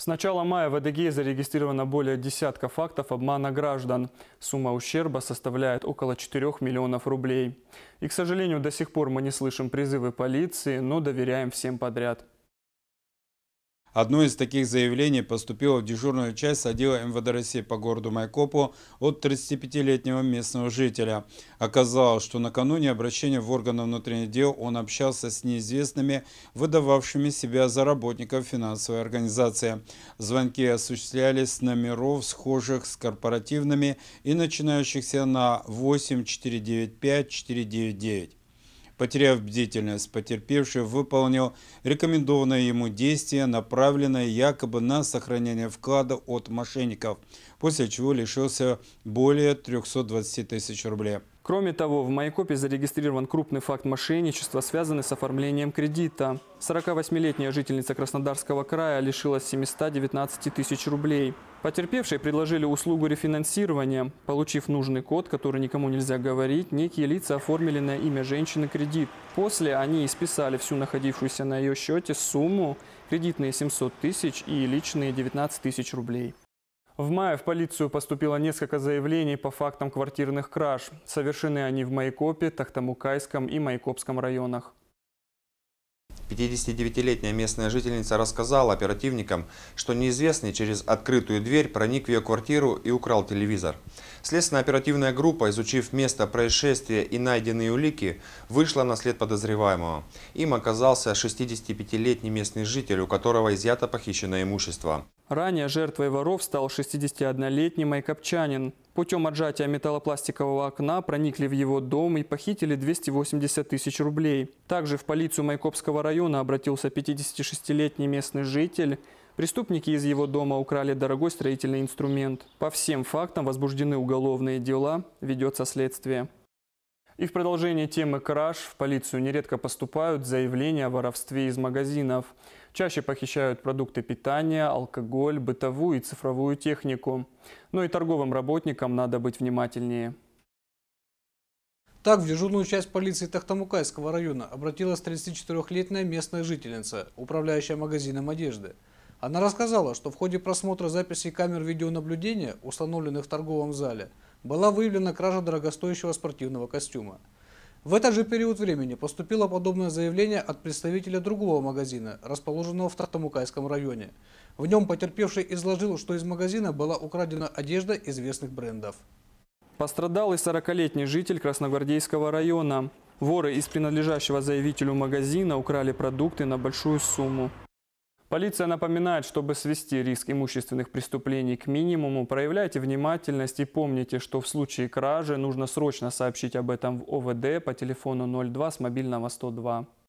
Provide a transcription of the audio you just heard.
С начала мая в Адыгее зарегистрировано более десятка фактов обмана граждан. Сумма ущерба составляет около 4 миллионов рублей. И, к сожалению, до сих пор мы не слышим призывы полиции, но доверяем всем подряд. Одно из таких заявлений поступило в дежурную часть отдела МВД России по городу Майкопу от 35-летнего местного жителя. Оказалось, что накануне обращения в органы внутренних дел он общался с неизвестными, выдававшими себя за работников финансовой организации. Звонки осуществлялись с номеров, схожих с корпоративными и начинающихся на 8495 499. Потеряв бдительность, потерпевший выполнил рекомендованное ему действие, направленное якобы на сохранение вклада от мошенников, после чего лишился более 320 тысяч рублей. Кроме того, в Майкопе зарегистрирован крупный факт мошенничества, связанный с оформлением кредита. 48-летняя жительница Краснодарского края лишилась 719 тысяч рублей. Потерпевшие предложили услугу рефинансирования. Получив нужный код, который никому нельзя говорить, некие лица оформили на имя женщины кредит. После они списали всю находившуюся на ее счете сумму, кредитные 700 тысяч и личные 19 тысяч рублей. В мае в полицию поступило несколько заявлений по фактам квартирных краж. Совершены они в Майкопе, Тахтамукайском и Майкопском районах. 59-летняя местная жительница рассказала оперативникам, что неизвестный через открытую дверь проник в ее квартиру и украл телевизор. Следственно-оперативная группа, изучив место происшествия и найденные улики, вышла на след подозреваемого. Им оказался 65-летний местный житель, у которого изъято похищенное имущество. Ранее жертвой воров стал 61-летний майкопчанин. Путем отжатия металлопластикового окна проникли в его дом и похитили 280 тысяч рублей. Также в полицию Майкопского района района обратился 56-летний местный житель. Преступники из его дома украли дорогой строительный инструмент. По всем фактам возбуждены уголовные дела, ведется следствие. И в продолжение темы краж в полицию нередко поступают заявления о воровстве из магазинов. Чаще похищают продукты питания, алкоголь, бытовую и цифровую технику. Но и торговым работникам надо быть внимательнее. Так, в дежурную часть полиции Тахтамукайского района обратилась 34-летняя местная жительница, управляющая магазином одежды. Она рассказала, что в ходе просмотра записей камер видеонаблюдения, установленных в торговом зале, была выявлена кража дорогостоящего спортивного костюма. В этот же период времени поступило подобное заявление от представителя другого магазина, расположенного в Тахтамукайском районе. В нем потерпевший изложил, что из магазина была украдена одежда известных брендов. Пострадал и 40-летний житель Красногвардейского района. Воры из принадлежащего заявителю магазина украли продукты на большую сумму. Полиция напоминает, чтобы свести риск имущественных преступлений к минимуму, проявляйте внимательность и помните, что в случае кражи нужно срочно сообщить об этом в ОВД по телефону 02 с мобильного 102.